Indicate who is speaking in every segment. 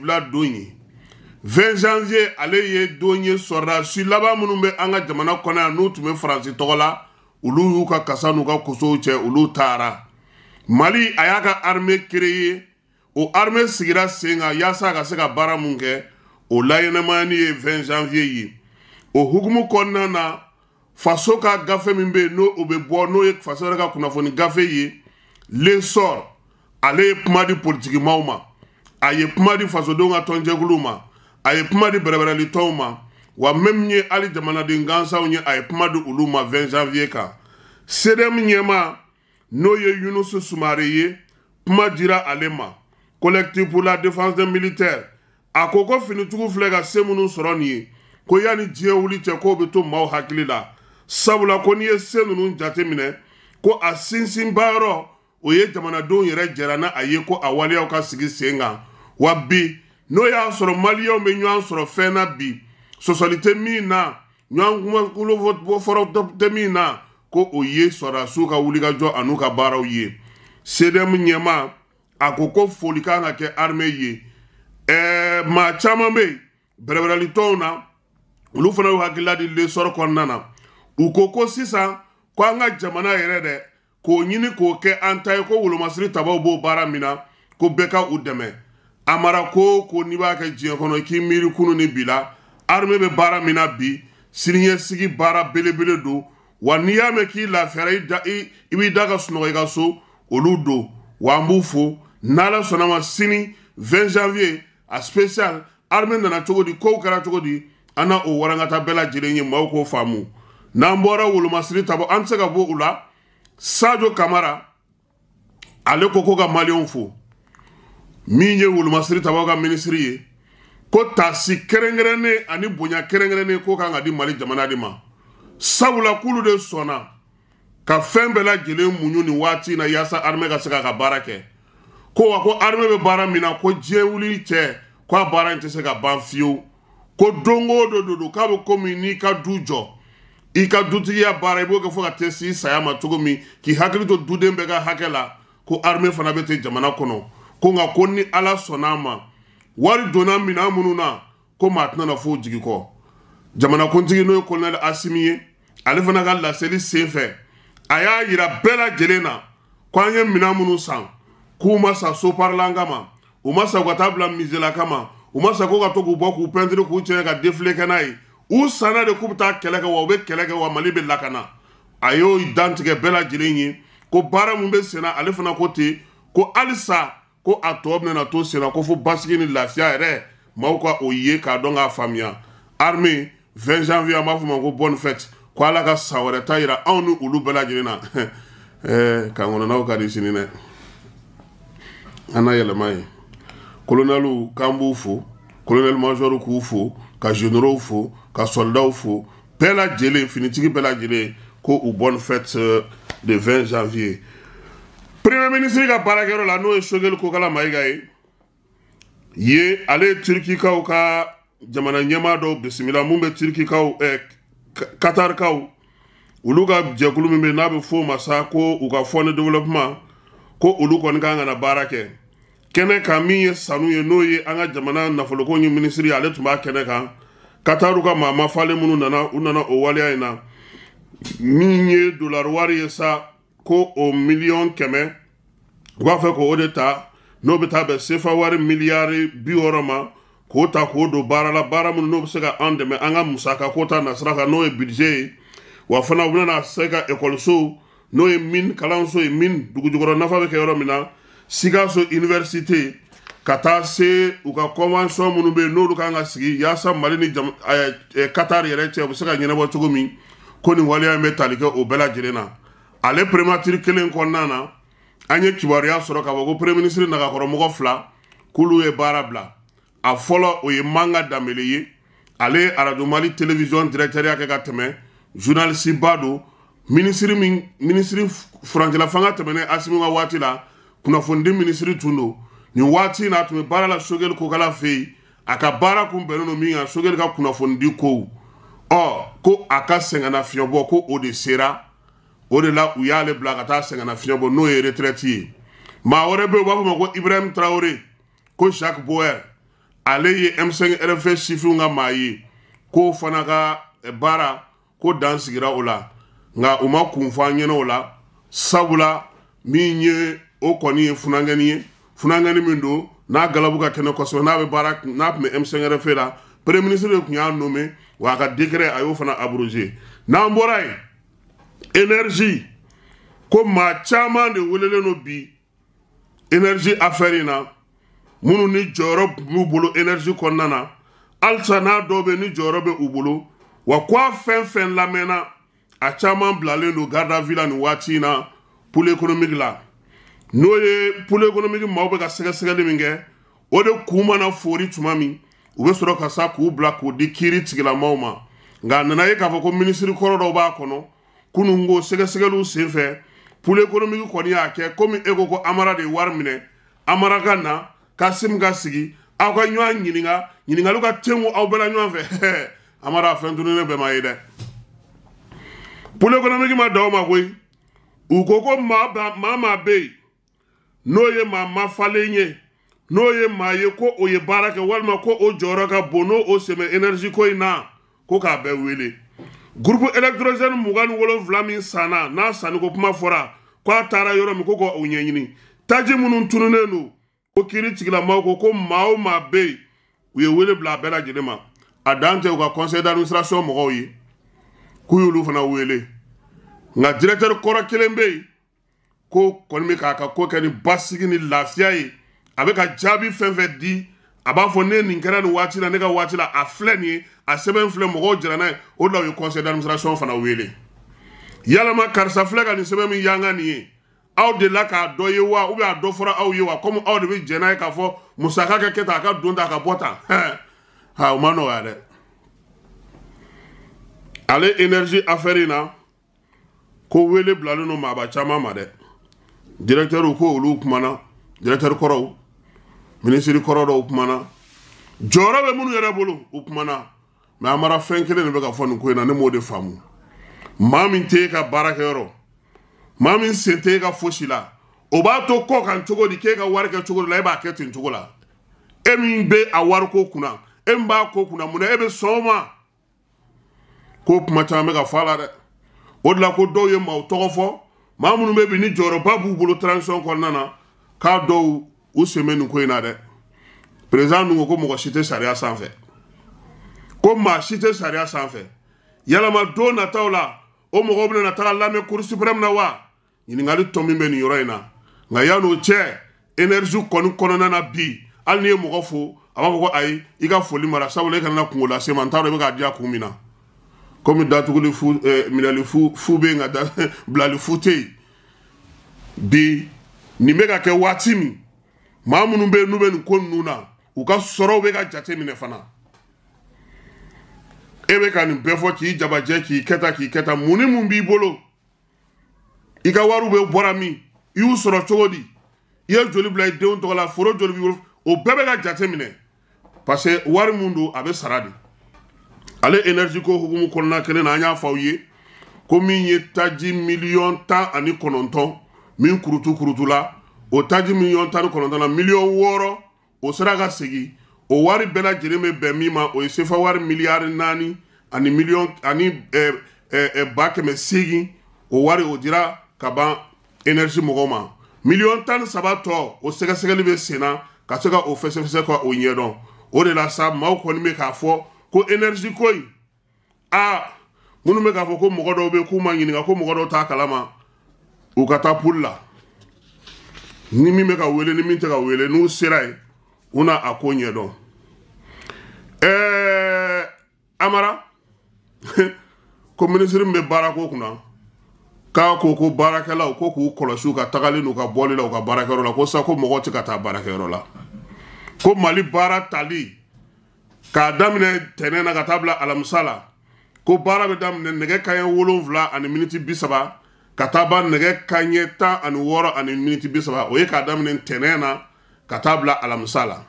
Speaker 1: bila don ye 20 janvier ale ye don ye sɔrɔda si laban minnu bɛ an ka jamana kɔnɔ yan n'u tun bɛ faransi tɔgɔ la olu y'u ka kasa n'u ka kosow cɛ olu taara mali a y'a ka arime kereye o arime sigira sen kan yaasa a ka se ka baara mun kɛ o laɲɛnamayani ye 20 janvier ye o hukumu kɔnɔna na faso ka gafe min bɛ yen n'o bɛ bɔ n'o ye faso yɛrɛ ka kunnafoni gafe ye lesɔr ale ye kuma di politikimaw ma a ye kuma di fasodenw ka tɔnjɛkuluw ma a ye kuma di bɛrɛbɛrɛlitɔnw ma wa min ye hali jamanaden gansanw ye a ye kuma di olu ma 20 janvier kan sedem ɲɛma n'o ye yunusu sumare ye kuma dira ale ma collectif pour la défense des militaires a ko ko finitigiw filɛ ka se minnu sɔrɔ nin ye ko yanni diɲɛ wuli cɛ k'o bɛ to maaw hakili la sabula ko n'i ye se ninnu jate minɛ ko a sinsinbayɔrɔ o ye jamanadenw yɛrɛ jɛra na a ye ko a waleyaw ka sigi sen kan wa bi n'o y'an sɔrɔ maliyɛnw bɛ ɲɔgɔn sɔrɔ fɛn na bi sɔsɔli tɛ min na ɲɔgɔn bolofɔfɔrɔ tɛ min na ko o ye sɔrɔdasiw ka wulikajɔ an'u ka baaraw ye sedemu ɲɛma a ko ko foli kan ka kɛ arime ye ɛɛ e, maa caman bɛ yen bɛrɛbɛrɛlitɔnw na olu fana y'u hakilila di lesɔrɔ kɔnɔna na u ko ko sisan ko an ka jamana yɛrɛ dɛ k'o ɲini k'o kɛ an ta ye ko wolomasiri tabaw b'o baara min na ko bɛɛ ka u dɛmɛ a mara ko o ko n'i b'a kɛ diɲɛ kɔnɔ k'i miiri kunu ni bi la arime bɛ baara min na bi siniɲɛsigi baara belebele don wa n'i y'a mɛn k'i lafiyara i b'i da ka sunɔgɔ i ka so olu don wa an b'u fo n'ala sɔnna ma sini 20 janvier a spécial arime nana cogo di kow kɛra cogo di an na o warankata bɛɛ lajɛlen ye maaw k'o faamu n'an bɔra wolomasiri tabɔ an tɛ se ka bɔ u la sajo kamara ale ko ko ka maliyɛnw fo min ye wolomasiri tabaw ka minisiri ye ko tasi kɛrɛnkɛrɛnnen ani bonya kɛrɛnkɛrɛnnen ko kan ka di mali jamana de ma sabula k'ulu de sɔnna ka fɛn bɛɛ lajɛlen muɲu ni waati na yaasa arime ka se k'a ka baara kɛ ko wa ko arime bɛ baara min na ko diɲɛ wuli cɛ ko a baara in tɛ se ka ban fiyewu ko dongo do do k'a bɛ komi n'i ka du jɔ i ka dutigiya baara i b'o kɛ fo ka taa se i saya ma cogo min k'i hakili to duden bɛɛ ka hakɛ la ko arime fana bɛ ten jamana kɔnɔ ko nka ko ni ala sɔnna a ma wari donna minɛn minnu na ko maa tɛna f'o jigi kɔ jamanakuntigi n'o ye kolonɛli asimi ye ale fana ka laseli sen fɛ a y'a yira bɛɛ lajɛlen na ko an ye minɛn minnu san k'u ma sa soparlan kama u ma sa u ka taa bila mizela kama u ma sa ko ka to k'u bɔ k'u pɛntiri k'u cɛ ka defile kɛ n'a ye u sanna de k'u bɛ taa kɛlɛ kɛ wa u bɛ kɛlɛ kɛ wa mali bɛ lakana a y'o dantigɛ bɛɛ lajɛlen ye ko baara min bɛ senna ale fana ko ten ko halisa ko a tɔ bɛna to sen na ko fo basigi ni lafiya yɛrɛ maaw ka o ye k'a dɔn k'a faamuya armi 20 janvier an b'a fɔ ma ko bonne fête ko ala ka san wɛrɛ ta yira anw ni olu bɛɛ lajɛlen na ɛɛ k'an kɔnɔnaw ka di sini dɛ an na yɛlɛma ye kolonɛliw k'an b'u fo kolonɛli majɔriw k'u fo ka generaux fo ka soldaw fo bɛɛ lajɛlen finitigi bɛɛ lajɛlen ko u bonne fête euh, de 20 janvier premier ministre ka baarakɛyɔrɔ la n'o ye sogɛli kokala mayiga ye ye ale ye turikikaw ka jamana ɲɛmaa dɔw bisimila mun bɛ turikikaw eh, katarikaw olu ka jɛkulu min bɛ n'a bɛ fɔ o ma sa ko u ka fɔni développement ko olu kɔni kan ka na baara kɛ kɛnɛ kan min ye sanu ye n'o ye an ka jamana nafoloko ni minisiri ale tun b'a kɛnɛ kan kataru ka maa mafalen minnu nana u nana o waleya in na min ye dolari wari ye sa ko o miliyɔn kɛmɛ u b'a fɛ k'o de ta n'o bɛ taa bɛn sefa wari miliyari bi wɔɔrɔ ma k'o ta k'o don baara la baara minnu n'o bɛ se ka an dɛmɛ an ka musaka ko ta nasira kan n'o ye bidije ye wa fana u bɛna se ka ekɔliso n'o ye min kalanso ye min dugujukɔrɔ nafa bɛ kɛ yɔrɔ min na sikaso universite ka taa se u ka convention minnu bɛ yen n'olu kan ka sigi yaasa mali ni jam ɛɛ eh, katari yɛrɛ cɛ u bɛ se ka ɲɛnabɔ cogo min ko nin waleya in bɛ tali kɛ o bɛɛ lajɛlen na ale prematiri kelen kɔnɔna na an ye kibaruya sɔrɔ k'a fɔ ko premier ministre nagakɔrɔmɔgɔ fila k'olu ye baara bila a fɔlɔ o ye manga danbele ye ale ye arajo mali televisiyɔn directɛriya kɛ ka tɛmɛ journalisiba don minisiri min minisiri furancɛla fanga tɛmɛnen asimi ka waati la kunnafonidi minisiri tun don nin waati in na a tun bɛ baara la sogeli kokala fɛ yen a ka baara kun bɛnnen don min kan sogeli ka kunnafonidi kow ɔ ko a ka sɛgɛnnafiɲɛbɔ ko o de sera o de la u y'ale bila ka taa sɛgɛnna fiɲɛ bɔ n'o ye retraite ye maa wɛrɛ bɛ yen u b'a fɔ ma ko ibrahim traore ko jacques boer ale ye m5 rfs sifinw ka maa ye k'o fana ka baara ko dan sigira o la nka u ma kun fɔ an ɲɛna o la sabula min ye o kɔni ye funankɛni ye funankɛni min don n'a galabu ka kɛnɛ kosɛbɛ n'a bɛ baara n'a tun bɛ m5 rf la premier ministre de tun y'a nommé wa a ka décret a y'o fana abrogé n'an bɔra yen énergie ko maa caman de welelen no bi énergie affaire in na minnu ni jɔyɔrɔ b'u bolo énergie kɔnɔna na halisa n'a dɔw bɛ ni jɔyɔrɔ bɛ u bolo wa ko a fɛn fɛn lamɛnna a caman bilalen don garde à vue la nin waati in na pôle économique la n'o ye pôle économique maaw bɛ ka sɛgɛsɛgɛli min kɛ o de kun mana fori tuma min u bɛ sɔrɔ ka sa k'u bila k'o di kiiri tigilamaw ma nka a nana ye k'a fɔ ko minisiri kɔrɔ dɔw b'a kɔnɔ. kunun ko sɛgɛsɛgɛliw sen fɛ pule ekonomiki kɔni y'a kɛ komi e ko ko amara de wari minɛ amara ka na ka kasimu ka sigi aw ka ɲɔgɔn ɲininka ɲininkaliw ka tengu aw bɛɛ la ɲɔgɔn fɛ amara fɛn ne bɛɛ ma ye dɛ pule ekonomiki ma da o ma koyi u ko ko maa maa bɛ yen n'o ye maa falen ye n'o ye maa ye ko o ye baara kɛ walima ko o jɔyɔrɔ ka bon n'o o sɛmɛ energie ko in na ko k'a bɛɛ wele gurupu électrogène mugan ni wolonfila min sanna n'a sanniko kuma fɔra k'a taara yɔrɔ min ko ka o ɲɛɲini taji minnu tununnen don ko kiri tigilamɔgɔw ko ko maa o maa bɛ yen u ye wele bila a bɛɛ lajɛlen ma a dan tɛ u ka conseil d'administration mɔgɔw ye k'u y'olu fana wele nka directeur kɔrɔ kelen bɛ yen ko kɔni bɛ k'a ka ko kɛ ni basigi ni lafiya ye a bɛ ka jaabi fɛn fɛn di a b'a fɔ ne nin kɛra nin waati la ne ka waati la a filɛ nin ye a sɛbɛn filɛ mɔgɔw jɛnna n'a ye o de la u ye conseil d'administration fana wele yalama karisa filɛ ka nin sɛbɛn min yanga nin ye aw delila k'a dɔ ye wa ubiyɛn a dɔ fɔra aw ye wa komi aw de bɛ jɛn n'a ye k'a fɔ musaka ka kɛ tan a ka don tan a ka bɔ tan hɛn ha o ma nɔgɔya dɛ ale énergie affaire in na ko wele bilalen don maaba caman ma dɛ directeur ko olu kumana directeur kɔrɔw minisiri kɔrɔ dɔw kumana jɔyɔrɔ bɛ minnu yɛrɛ bolo u kumana mɛ an mara fɛn kelen de bɛ ka fɔ nin ko in na ne m'o de faamu maa min t'e ka baarakɛyɔrɔ maa min sen t'e ka fosi la o b'a to kɔ kan cogo di k'e ka wari kɛ cogo la e b'a kɛ ten cogo la e min bɛ a wari ko kunna e min b'a ko kunna munna e bɛ sɔn o ma ko kuma caman bɛ ka fɔ a la dɛ o de la ko dɔw ye maaw tɔgɔ fɔ maa minnu bɛ bi ni jɔyɔrɔba b'u bolo transition kɔnɔna na k'a dɔw u sen bɛ nin ko in na dɛ perezan dun ko ko mɔgɔ si tɛ sariya sanfɛ ko maa si tɛ sariya sanfɛ yalama don nataw la o mɔgɔw bɛna taga lamɛn cour supreme na wa ɲininkali tɔ min bɛ nin yɔrɔ in na nka yanni o cɛ énergie kɔni kɔnɔna na bi hali n'i ye mɔgɔ fo a b'a fɔ ko ayi i ka foli mara sabula i kana na kungo lase ma n t'a dɔn i bɛ k'a di a kun min na komi datuguli fu eh, minɛli fu fu bɛ yen nka bilali fu tɛ yen bi nin bɛ ka kɛ waati min maa minnu bɛ yen n'u bɛ nin ko ninnu na u ka sɔrɔw bɛ ka jate minɛ fana e bɛ ka nin bɛɛ fɔ k'i jabajɛ k'i kɛta k'i kɛta mun ni mun b'i bolo i ka wariw bɛ bɔra min i y'u sɔrɔ cogo di i ye joli bila i denw tɔgɔ la foro joli b'i bolo o bɛɛ bɛ ka jate minɛ parce que wari min don a bɛ sara de ale énergie ko hukumu kɔnɔna kelen na an y'a fɔ aw ye ko min ye taji miliyɔn tan ani kɔnɔntɔn min kurutu kurutu la o taji miliyɔn tari kɔnɔntɔn na miliyɔn wɔɔrɔ o sera ka segin o wari bɛɛ lajɛlen bɛ bɛn min ma o ye sefa wari miliyari naani ani miliyɔn ani ɛɛ ɛɛ ba kɛmɛ seegin o wari o dira ka ban energie mɔgɔw ma miliyɔn tan ni saba tɔ o sɛgɛsɛgɛli bɛ sen na ka se ka o fɛsɛfɛsɛ ka o ɲɛdɔn o de la sa maaw kɔni bɛ k'a fɔ ko energie ko in aa minnu bɛ k'a fɔ ko mɔgɔ dɔw bɛ k'u ma ɲininka ko mɔgɔ dɔw t'a kalama u ka taa poli la ni min bɛ ka wele ni min tɛ ka wele n'u sera yen u na a ko ɲɛdɔn ɛɛ amara ko minisiri min bɛ baarako kunna k'a ko ko baarakɛlaw ko k'u kɔlɔsi u ka tagali n'u ka bɔli la u ka baarakɛyɔrɔ la ko sa ko mɔgɔ tɛ ka taa baarakɛyɔrɔ la ko mali baara tali k'a daminɛ tɛnɛn na ka taa bila alamisa la ko baara bɛ daminɛ nɛgɛ kanɲɛ wolonfila ani miniti bi saba kata ba nge kanyetan anworo ane miniti bisaba, oye kada mnen tenena kata bla alamsala.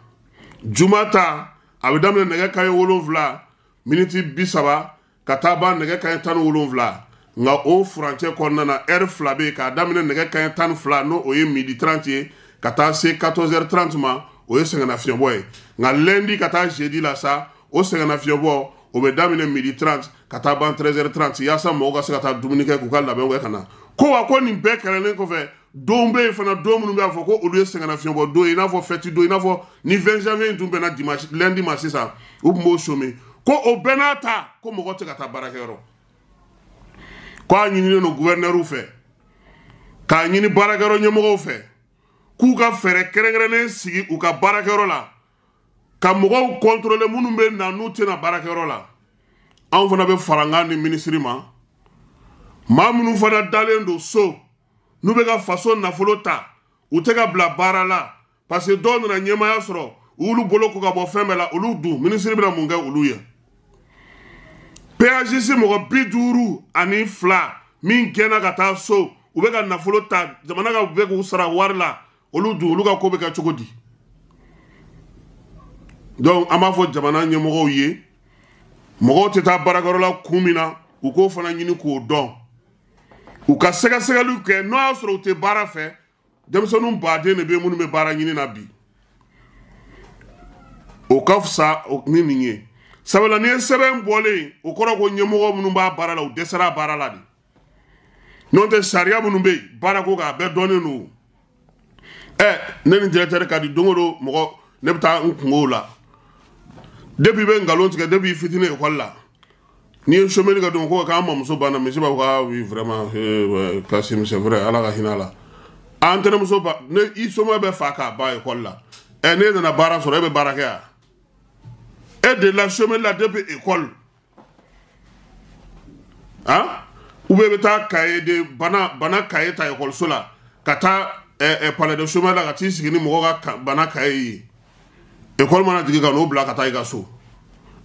Speaker 1: Jumata, avi damnen nge kanyen woulon vla, miniti bisaba, kata ba nge kanyetan woulon vla, nga ou frantye kon nanan er flabe, kada mnen nge kanyetan flan nou oye midi 30, kata se 14 er 30 man, oye sengen afyon boye. Nga lendi kata jedi la sa, oye sengen afyon boye, o bɛ daminɛ midi 30 ka taa ban 13h30 yaasa mɔgɔw ka se ka taa dumuni kɛ k'u ka labɛn kɛ ka na ko wa ko nin bɛɛ kɛlɛlen kɔfɛ don bɛ yen fana don minnu b'a fɔ ko olu ye sɛgɛnnafiɲɛbɔ don i n'a fɔ fɛti don i n'a fɔ ni 20 janvier in tun bɛnna dimanche lundi ma sisan u tun b'o somé ko o bɛɛ n'a ta ko mɔgɔ tɛ ka taa baarakɛyɔrɔ k'a ɲinilen don gouverneur fɛ k'a ɲini baarakɛyɔrɔ ɲɛmɔgɔw fɛ k'u ka fɛɛrɛ kɛrɛnkɛrɛnnen sigi u ka baarakɛyɔrɔ la ka mɔgɔw kɔntorole minnu bɛ na n'u tɛna baarakɛyɔrɔ la anw fana bɛ fara an ni minisiri ma maa minnu fana dalen don so n'u bɛ ka faso nafolo ta u tɛ ka bila baara la parce que dɔw nana ɲɛmaya sɔrɔ olu bolo ko ka bɔ fɛn bɛɛ la olu dun minisiri bɛna mun kɛ olu ye pagisi mɔgɔ bi duuru ani fila min gɛnna ka taa so u bɛ ka nafolo ta jamana ka bɛ k'u sara wari la olu dun olu ka ko bɛ kɛ cogo di donc an b'a fɔ jamana ɲɛmɔgɔw ye mɔgɔw tɛ taa baarakɛyɔrɔ la kun min na u k'o fana ɲini k'o dɔn u ka sɛgɛsɛgɛliw kɛ n'o y'a sɔrɔ u tɛ baara fɛ denmisɛnninw baden de bɛ minnu bɛ baara ɲini na bi o ka fisa ni nin ye sabula n'i ye sɛbɛn bɔlen o kɔrɔ ko ɲɛmɔgɔ minnu b'a baara la u dɛsɛra a baara la de n'o tɛ sariya minnu bɛ yen baara ko kan a bɛɛ dɔnnen don ɛ ne ni directeur ka di don o don mɔgɔ ne bɛ taa n kungo la. depuis ben galon nkalon depuis depi i fitinin ekɔli n'i ye ka don ko k'an mamuso b'a fɔ oui vraiment eh, kasim c'est vrai ala ka hinɛ entre la ba ne i somɛ bɛ fa k'a ba ekɔli là et n'e nana baara sɔrɔ e bɛ baara et de la chemin là depuis depi ekɔli ou bien i bɛ de bana bana kaye ta ekɔliso la ka taa ɛ ɛ de chemin là ka t'i ni mɔgɔ ka bana kaye ekɔli mana jigin ka n'o bila ka taa i ka so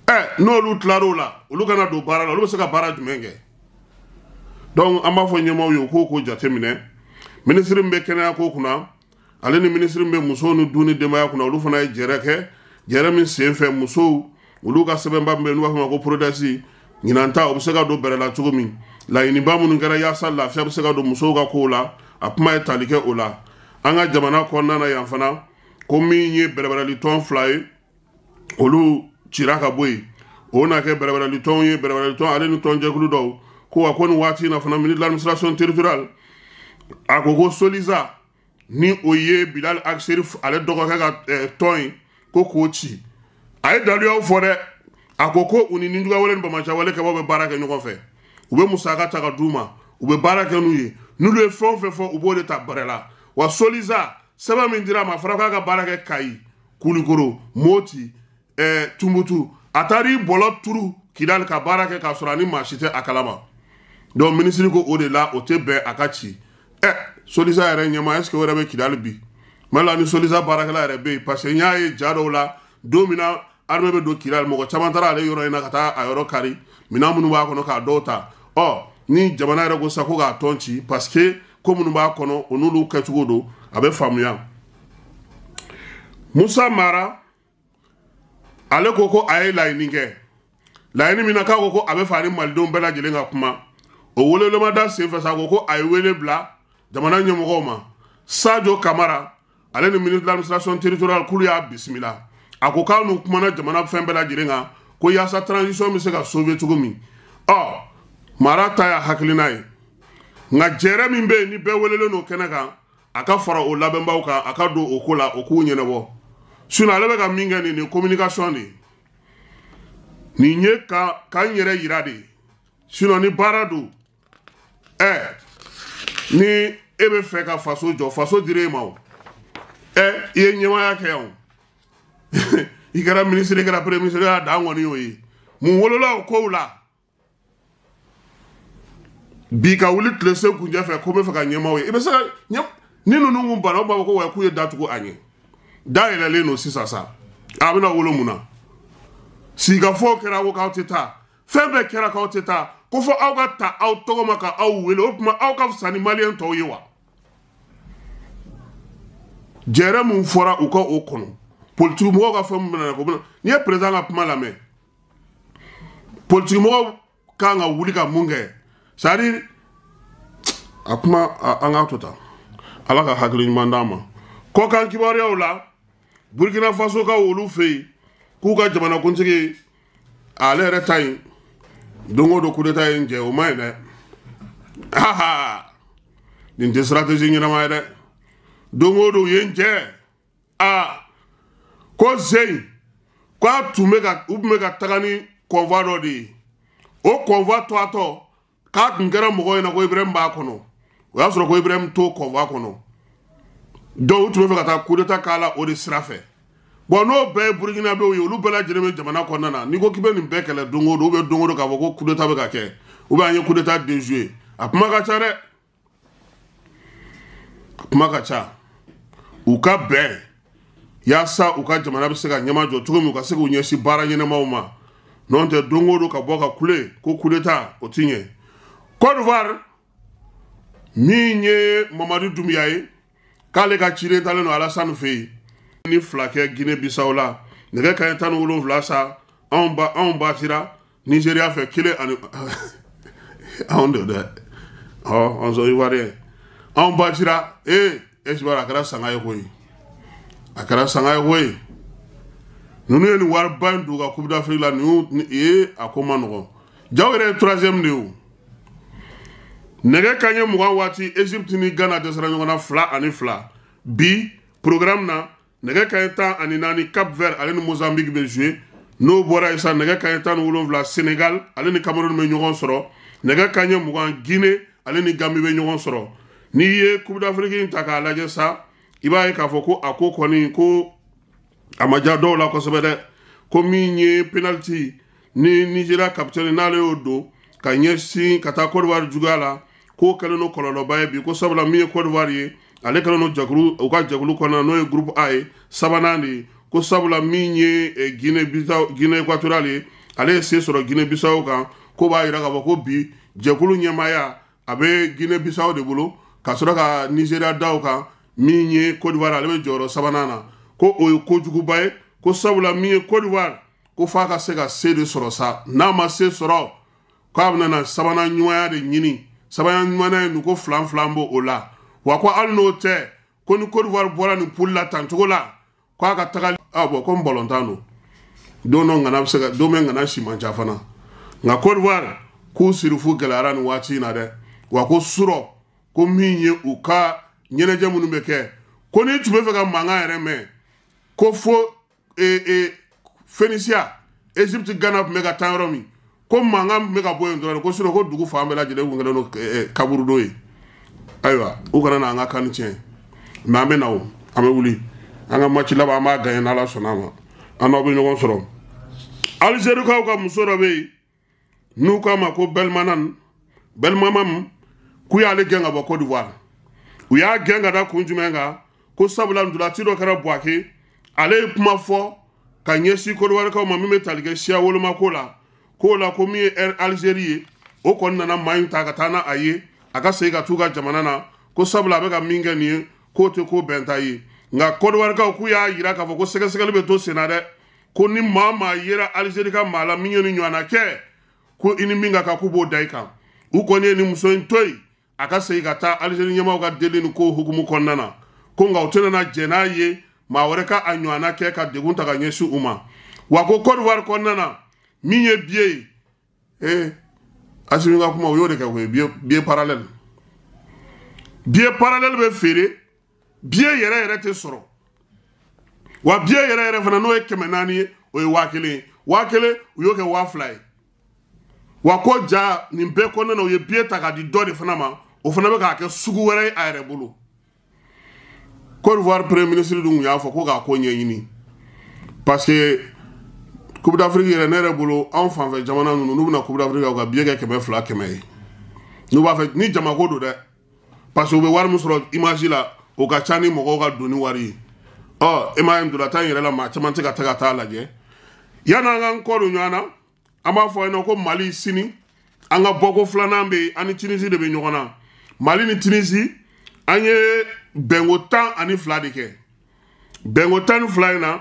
Speaker 1: ɛ eh, n'olu tilar'o la olu kana don baara la olu bɛ se ka baara jumɛn kɛ donc an b'a fɔ ɲɛmaaw ye u k'o k'o jate minɛ minisiri min bɛ kɛnɛya ko kunna ale ni minisiri min bɛ musow ni du ni denbaya kunna olu fana ye jɛrɛ kɛ jɛrɛ min sen fɛ musow olu ka sɛbɛnba min bɛ yen n'u b'a fɔ o ma ko prodɛsi ɲinan ta o bɛ se ka don bɛrɛ la cogo min laɲiniba minnu kɛra yaasa lafiya bɛ se ka don musow ka kow la a kuma ye tali kɛ o la an ka jamana kɔnɔna na yan fana. ko min ye bɛrɛbɛrɛlitɔn fila ye olu cira ka bɔ yen o na kɛ bɛrɛbɛrɛlitɔnw ye bɛrɛbɛrɛlitɔn ale ni tɔnjɛkulu dɔw ko wa ko nin waati na fana ministre de l'administration territoriale a ko ko soliza ni o ye bilal aksirif ale dɔgɔkɛ ka eh, tɔn ye ko k'o ci a ye daluyaw fɔ dɛ a ko ko u ni ninjugawale ni bamacawale kɛbaw bɛ baara kɛ ɲɔgɔn fɛ u bɛ musaka ta ka d'u ma u bɛ baara kɛ n'u ye n'olu ye fɛn o fɛn fɔ u b'o de ta bɛrɛ la wa soliza sɛbɛn min dira a ma fɔra k'a ka baara kɛ kayi kulikoro moti ɛɛ tunbutu a taar'i bɔlɔ turu kidali ka baara kɛ k'a sɔrɔ ani maa si tɛ a kalama donc minisiri ko o de la o tɛ bɛn a ka ci ɛ solisa yɛrɛ ɲɛma est ce que o yɛrɛ bɛ kidali bi n la ni solisa baarakɛla yɛrɛ bɛ yen parce que n y'a ye ja dɔw la don min na armée bɛ don kidali mɔgɔ caman taara ale yɔrɔ in na ka taa a yɔrɔ kari minɛn minnu b'a kɔnɔ k'a dɔw ta ɔ ni jamana yɛrɛ ko sisan ko k'a tɔn ci parce que ko minnu b'a kɔnɔ o n'olu kɛcogo don a bɛ faamuya musa mara ale ko ko a ye laɲini kɛ laɲini min na k'a ko ko a bɛ fɛ ani malidenw bɛɛ lajɛlen ka kuma o welewelema da sen fɛ sa a ko ko a ye wele bila jamana ɲɛmɔgɔw ma sajo kamara ale ni ministre de l'administration territoriale k'olu y'a bisimila a ko k'a n'u kumana jamana fɛn bɛɛ lajɛlen kan ko yaasa transition bɛ se ka sauver cogo min ɔ mara ta y'a hakilina ye nka jɛrɛ min bɛ yen ni bɛɛ welelen no kɛnɛ kan a ka fara o labɛnbaaw kan a ka don o ko la o k'u ɲɛnabɔ sinɔn ale bɛ ka min kɛ nin nin communication de nin ye ka ka n yɛrɛ yira de sinɔn ni baara don ɛ ni e bɛ fɛ ka faso jɔ faso dira e ma o ɛ i ye ɲɛmaaya kɛ yan o i kɛra minisiri i kɛra premier ministre y'a dan kɔni y'o ye mun wolola o kow la bi ka wuli tile se kunjɛ fɛ ko n bɛ fɛ ka ɲɛmaaw ye i bɛ se ka ɲɛ ni ninnu kun banna u b'a fɔ ko wa k'u ye datugu an ye da yɛlɛlen don sisan sa a bɛna wolo mun na sigikafɔ kɛra ko k'aw tɛ taa fɛn bɛɛ kɛra k'aw tɛ taa ko fɔ aw ka ta aw tɔgɔ ma ka aw wele o tuma aw ka fisa ni maliyɛn tɔw ye wa jɛrɛ mun fɔra u ka o kɔnɔ politikimɔgɔw ka fɛn mun bɛna na ko bɛna n'i ye perezan ka kuma lamɛn politikimɔgɔw kan ka wuli ka mun kɛ c'est à dire a kuma an k'a to tan. ala ka hakili ɲuman d'a ma kɔkan kibaruyaw la burkina faso ka olu fɛ yen k'u ka jamanakuntigi ale yɛrɛ ta yen don o don kudeta ye n jɛ o ma ɲi dɛ haha nin tɛ siratisi ɲɛnama ye dɛ don o don u ye n jɛ a ko zeyi k'a tun bɛ ka u tun bɛ ka taga ni kɔnfa dɔ de ye o kɔnfa to a tɔ k'a tun kɛra mɔgɔ ɲɛna ko ibɛrɛ b'a kɔnɔ o y'a sɔrɔ ko ibrahim to kɔnfa kɔnɔ dɔnku u tun bɛ fɛ ka taa kudeta k'a la o de sira fɛ bɔn n'o bɛɛ ye burukinabew ye olu bɛɛ lajɛlen bɛ jamana kɔnɔna na n'i ko k'i bɛ nin bɛɛ kɛlɛ don o don don o don k'a fɔ ko kudeta bɛ ka kɛ u bɛ an ye kudeta denzu ye a kuma ka ca dɛ a kuma ka ca u ka bɛn yaasa u ka jamana bɛ se ka ɲɛma jɔ cogo min u ka se k'u ɲɛsin baara ɲɛnamaw ma n'o don o don ka bɔ ka kule ko kudeta o ti ɲɛ kɔdiwari min ye mamadu dumiya ye k'ale ka ciden talen don alasani fɛ yen ni fila kɛ gine bisaw la nɛgɛ kaɲɛ tan ni wolonfila e, sa anw ba anw batira nizeriya fɛ kelen ani anw don dɛ ɔ anso ivoirien anw batira ee esibara a kɛra sanga ye koyi a kɛra sanga ye koyi ninnu ye nin wariba in don u ka coupe la nin ye a ko man nɔgɔn jaw yɛrɛ ye troisième de ye o. Negè kanyè mwen wati, ezipti ni gana desera yon wana fla anifla. Bi, program nan, negè kanyè tan anina ni kap ver alen nou Mozambik bejwe, nou bwara yon san negè kanyè tan ou lon vla Senegal alen ni Kamoroun mwen yon wansro, negè kanyè mwen gine alen ni Gambi mwen yon wansro. Niye, Kupi d'Afrika yon takalaje sa, iba yon kafoko akou kweni yon kou amajadou la konsepete komi nye penalti ni nijela kaptene nale yon do kanyè si katakor wari juga la k'o kɛlen don kɔlɔlɔba ye bi ko sabula min ye kɔdiwari ye ale kɛlen don jɛkulu u ka jɛkulu kɔnɔna n'o ye gurupu a ye sabanan de ye ko sabula min ye gine bisaw gine ekwatoriyali ye ale ye se sɔrɔ gine bisaw kan ko b'a yira k'a fɔ ko bi jɛkulu ɲɛmaaya a bɛ gine bisaw de bolo ka sɔrɔ ka nizeriya daw kan min ye kɔdiwari ale bɛ jɔyɔrɔ sabanan na ko o ye kojuguba ye ko sabula min ye kɔdiwari ko f'a ka se ka se de sɔrɔ sa n'a ma se sɔrɔ k'a bɛna na sabanan ɲɔgɔnya de ɲini sabaya ɲumanna ye nuko filan filan b'o o la wa ko hali n'o tɛ ko ni cote d'ivoire bɔra nin poule la tan cogo la ko a ka taga a bɔ ko n bɔlɔntan don don dɔ ŋana bɛ se ka don bɛ ŋana si man ca fana nka cote d'ivoire k'u sirifu gɛlɛyara nin waati in na dɛ wa ko surɔ ko min ye u ka ɲɛnajɛ minnu bɛ kɛ ko n'i tun bɛ fɛ ka mankan yɛrɛ mɛn ko fo ee ee fenisiya egypte ghana tun bɛ ka taa yɔrɔ min ko mankan bɛ ka bɔ yen dɔrɔn ko sinɔn ko dugu fan bɛɛ lajɛlen kun kɛlen don eh, eh, kaburu dɔ ye ayiwa u kana n'an ka kanu tiɲɛ mɛ an bɛ na o an bɛ wuli an ka match laban an b'a gagné n'ala sɔnna a ma an n'aw bɛ ɲɔgɔn sɔrɔ alizerikaw ka muso dɔ bɛ yen n'u k'a ma ko bɛlimanan bɛlimamamu k'u y'ale gɛn ka bɔ cote d'ivoire u y'a gɛn ka da kun jumɛn kan ko sabula ntolanci dɔ kɛra buwake ale ye kuma fɔ ka ɲɛsin kodiwarikaw ma min bɛ tali kɛ siya wolomako la ko la ko min ye ɛri alizeri ye o kɔni nana maa in ta ka taa na ye a ka segin ka t'u ka jamana na ko sabula a bɛ ka min kɛ nin ye k'o tɛ ko bɛnta ye nka kɔdiwarikaw k'u y'a yira k'a fɔ ko sɛgɛsɛgɛli bɛ to sen na dɛ ko ni maa o maa yera alizeri ka maa la min ye nin ɲɔgɔnna kɛ ko i ni min ka kan k'u b'o da i kan u kɔni ye nin muso in to yen a ka segin ka taa alizeri ɲɛmaaw ka deli nin ko hukumu kɔnɔna na ko nka u tɛna na jɛ n'a ye maa wɛrɛ ka a ɲɔgɔnna kɛ ka degun ta ka ɲɛsin u ma wa ko kɔdiwari kɔnɔna na min ye biye ye ee asimi ka kuma o y'o de kɛ koyi biye biye paralɛli biye paralɛli bɛ feere biye yɛrɛ yɛrɛ tɛ wa biye yɛrɛ yɛrɛ fana n'o ye kɛmɛ naani ye o ye waa kelen ye waa kelen u y'o waa fila ye wa ko ja nin bɛɛ kɔnɔna na u ye biye ta k'a di dɔ de fana ma o fana bɛ k'a kɛ sugu wɛrɛ ye a yɛrɛ bolo cote d'ivoire premier ministre dun tun y'a fɔ ko k'a ko ɲɛɲini parce que coupe d'afrique yɛrɛ ne yɛrɛ bolo anw fanfɛ jamana ninnu n'u bɛna coupe d'afrique kɛ u ka billet kɛ kɛmɛ fila kɛmɛ ye n'u b'a fɛ ni jamako don dɛ parce que u bɛ wari min sɔrɔ image la o ka ca ni mɔgɔw ka doni wari ye ɔ e m'a ye ntolantan in yɛrɛ la maa caman tɛ ka taa ka taa lajɛ yanni an k'an kɔ don ɲɔgɔn na an b'a fɔ aw ɲɛna ko mali sini an ka bɔko filanan bɛ yen an ni tinisi de bɛ ɲɔgɔn na mali ni tinisi an ye bɛnko tan ani fila de kɛ bɛnko tan ni fila in na.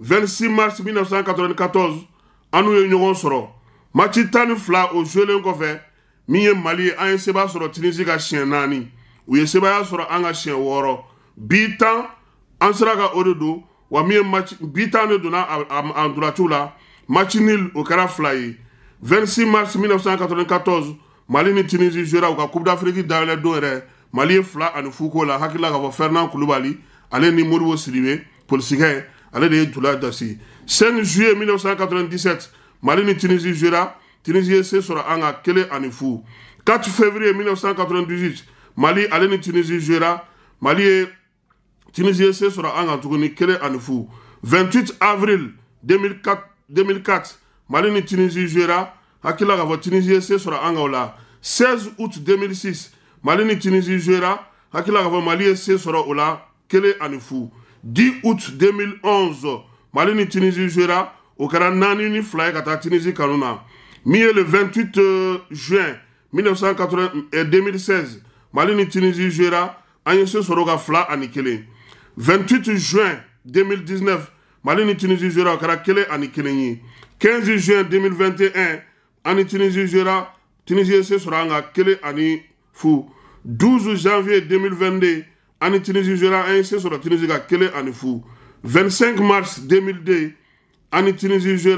Speaker 1: 26 mars 1994 an n'u ye ɲɔgɔn sɔrɔ mati tan ni fila o zuelen kɔfɛ min ye mali ye an ye sebaaya sɔrɔ tinizi ka siɲɛ naani u ye sebaaya sɔrɔ an ka siɲɛ wɔɔrɔ bi tan an sera ka o de don wa min ye mati bi tan de donna a ntolaciw la mati ni o kɛra fila ye 26 mars 1994 mali ni tinizi zuera u ka coupe d'afrique dayɛlɛ don yɛrɛ mali ye fila ani fuko la hakilila k'a fɔ fɛrinand kulubali ale ni moribo siribe polisikɛ ale de 5 juillet 1997 mali ni tunisie jouera tunisie se sɔrɔ an ka kelen 4 février 1998 mali ale tunisie jouera mali ye tunisie ye se sɔrɔ an kan tuguni 28 avril 2004, mali ni tunisie jouera tunisie 16 août 2006 mali ni tunisie jouera hakilila mali ye se la 10 août 2011 malini tunisie jouera au Kara Nani ni Kata tunisie Mille euh, le 28 juin 2016 malini tunisie jouera an Soroga se sɔrɔ 28 juin 2019 malini tunisie jouera au Kara Kele ani 15 juin 2021 ani tunisie jouera tunisie Soranga se sɔrɔ ani 12 janvier 2022 an Tunisie Jura sur sur Tunisie, quel est 25 mars 2002 an Tunisie